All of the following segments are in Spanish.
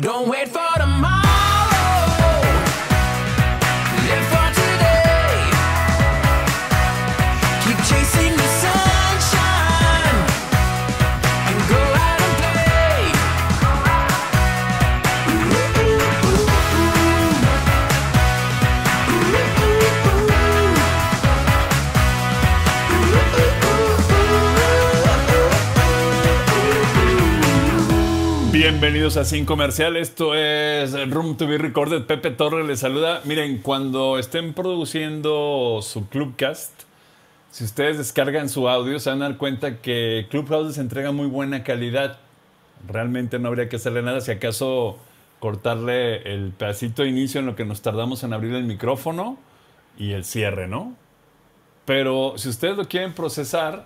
Don't wait for tomorrow. Live for today. Keep chasing. Bienvenidos a Sin Comercial, esto es Room to be Recorded. Pepe Torre les saluda. Miren, cuando estén produciendo su Clubcast, si ustedes descargan su audio, se van a dar cuenta que Clubhouse les entrega muy buena calidad. Realmente no habría que hacerle nada, si acaso cortarle el pedacito de inicio en lo que nos tardamos en abrir el micrófono y el cierre, ¿no? Pero si ustedes lo quieren procesar,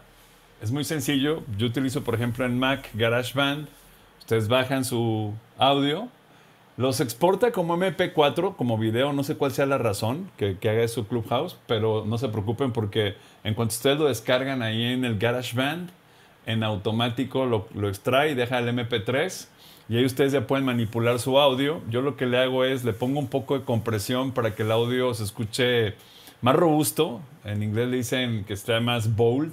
es muy sencillo. Yo utilizo, por ejemplo, en Mac GarageBand Ustedes bajan su audio, los exporta como MP4, como video, no sé cuál sea la razón que, haga su Clubhouse, pero no se preocupen porque en cuanto ustedes lo descargan ahí en el GarageBand, en automático lo, extrae y deja el MP3 y ahí ustedes ya pueden manipular su audio. Yo lo que le hago es le pongo un poco de compresión para que el audio se escuche más robusto. En inglés le dicen que esté más bold,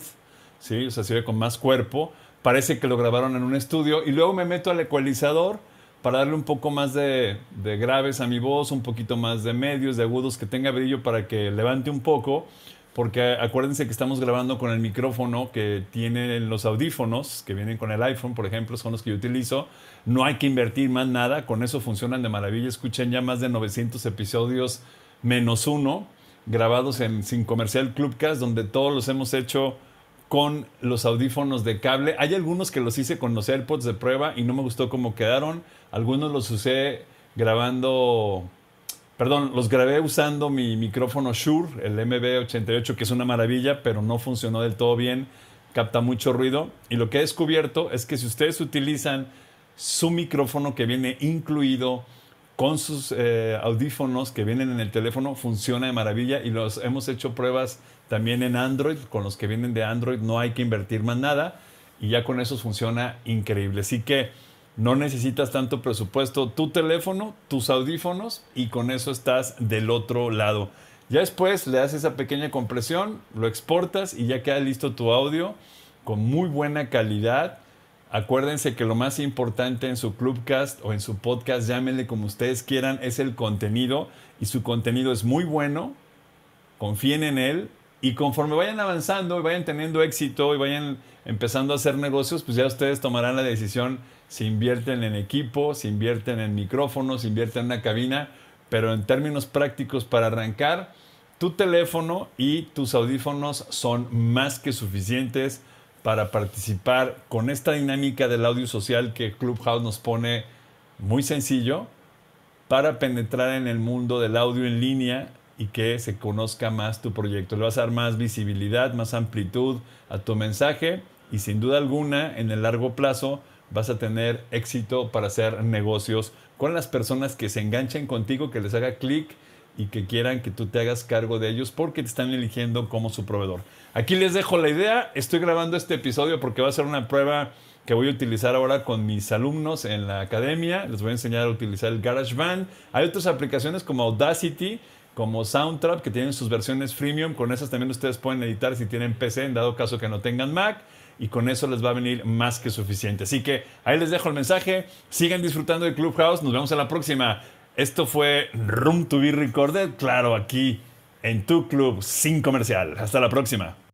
¿sí? o sea, sirve con más cuerpo parece que lo grabaron en un estudio y luego me meto al ecualizador para darle un poco más de, graves a mi voz, un poquito más de medios, de agudos, que tenga brillo para que levante un poco, porque acuérdense que estamos grabando con el micrófono que tienen los audífonos, que vienen con el iPhone, por ejemplo, son los que yo utilizo, no hay que invertir más nada, con eso funcionan de maravilla, escuchen ya más de 900 episodios menos uno, grabados en Sin Comercial Clubcast, donde todos los hemos hecho con los audífonos de cable. Hay algunos que los hice con los AirPods de prueba y no me gustó cómo quedaron. Algunos los usé grabando, perdón, los grabé usando mi micrófono Shure, el MB88, que es una maravilla, pero no funcionó del todo bien, capta mucho ruido. Y lo que he descubierto es que si ustedes utilizan su micrófono que viene incluido, con sus eh, audífonos que vienen en el teléfono funciona de maravilla y los hemos hecho pruebas también en Android, con los que vienen de Android no hay que invertir más nada y ya con eso funciona increíble. Así que no necesitas tanto presupuesto, tu teléfono, tus audífonos y con eso estás del otro lado. Ya después le das esa pequeña compresión, lo exportas y ya queda listo tu audio con muy buena calidad Acuérdense que lo más importante en su clubcast o en su podcast, llámenle como ustedes quieran, es el contenido y su contenido es muy bueno. Confíen en él y conforme vayan avanzando y vayan teniendo éxito y vayan empezando a hacer negocios, pues ya ustedes tomarán la decisión si invierten en equipo, si invierten en micrófonos, si invierten en una cabina, pero en términos prácticos para arrancar, tu teléfono y tus audífonos son más que suficientes para participar con esta dinámica del audio social que Clubhouse nos pone muy sencillo para penetrar en el mundo del audio en línea y que se conozca más tu proyecto. Le vas a dar más visibilidad, más amplitud a tu mensaje y sin duda alguna en el largo plazo vas a tener éxito para hacer negocios con las personas que se enganchen contigo, que les haga clic y que quieran que tú te hagas cargo de ellos porque te están eligiendo como su proveedor. Aquí les dejo la idea. Estoy grabando este episodio porque va a ser una prueba que voy a utilizar ahora con mis alumnos en la academia. Les voy a enseñar a utilizar el GarageBand. Hay otras aplicaciones como Audacity, como Soundtrap, que tienen sus versiones freemium. Con esas también ustedes pueden editar si tienen PC, en dado caso que no tengan Mac y con eso les va a venir más que suficiente. Así que ahí les dejo el mensaje. Sigan disfrutando de Clubhouse. Nos vemos en la próxima. Esto fue Room to be Recorded, claro, aquí en tu club sin comercial. Hasta la próxima.